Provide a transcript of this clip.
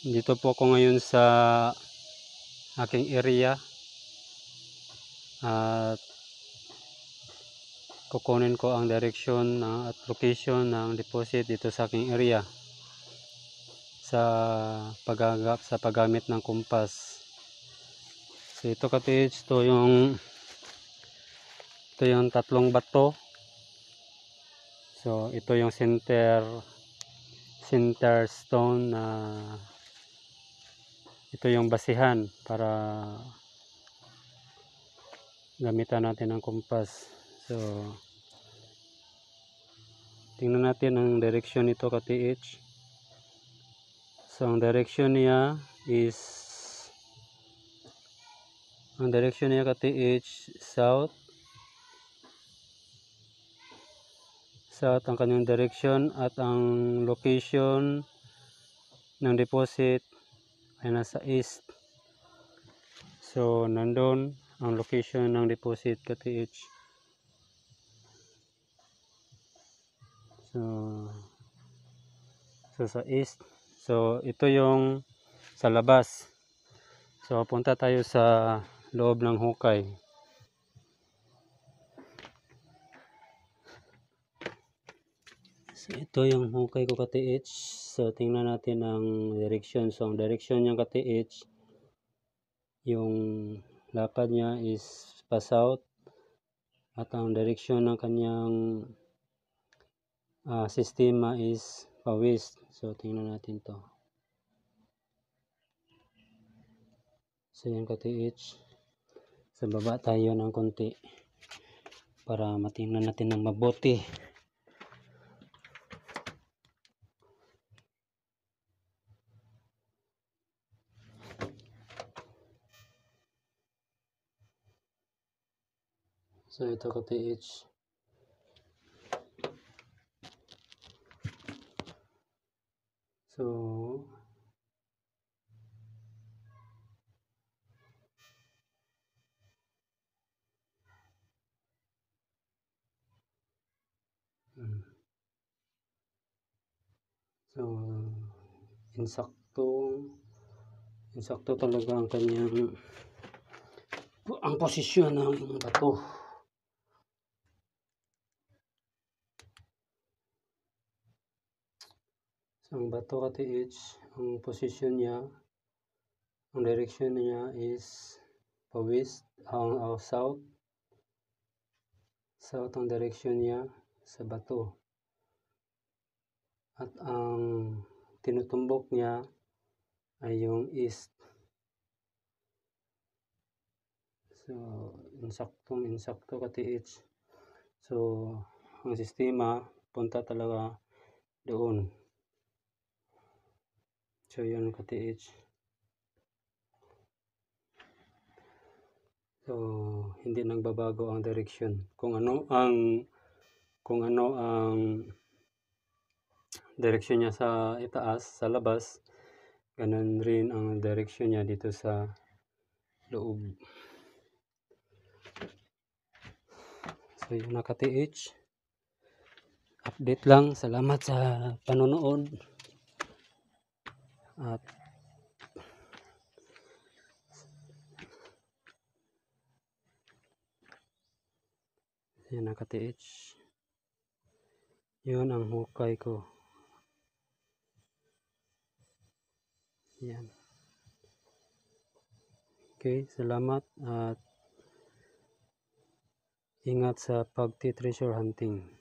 dito po ako ngayon sa aking area at kukunin ko ang direction at location ng deposit dito sa aking area sa pagagap sa paggamit ng kumpas so ito katich to yung ito yung tatlong bato so ito yung center center stone na ito yung basihan para gamitan natin ang kumpas so tingnan natin ang direction nito ka TH so ang direction niya is ang direction niya ka TH south south ang kanyang direction at ang location ng deposit ay nasa east so nandun ang location ng deposit KTH so so sa east so ito yung sa labas so punta tayo sa loob ng hukay ito yung hukay ko ka-TH. So, tingnan natin ang direction. So, ang direction niya ka-TH, yung lapad niya is pa south. At ang direction ng kanyang uh, sistema is pa west. So, tingnan natin to. So, yan ka-TH. Sa baba tayo ng konti para matingnan natin ng mabuti. So ito ka PH. So hmm. So insakto, insakto talaga ang kanyang ang posisyon ng bato. ang bato ka H ang position niya, ang direction niya is pa-west, ang uh, south. South ang direction niya sa bato. At ang tinutumbok niya ay yung east. So, insaktong insakto ka H So, ang sistema punta talaga doon. So yun ka So hindi nagbabago ang direction. Kung ano ang kung ano ang direction niya sa itaas, sa labas, ganun rin ang direction niya dito sa loob. So yun na ka-TH. Update lang. Salamat sa panonood at yan ang ka yun ang hukay ko yan okay salamat at ingat sa pagti-treasure hunting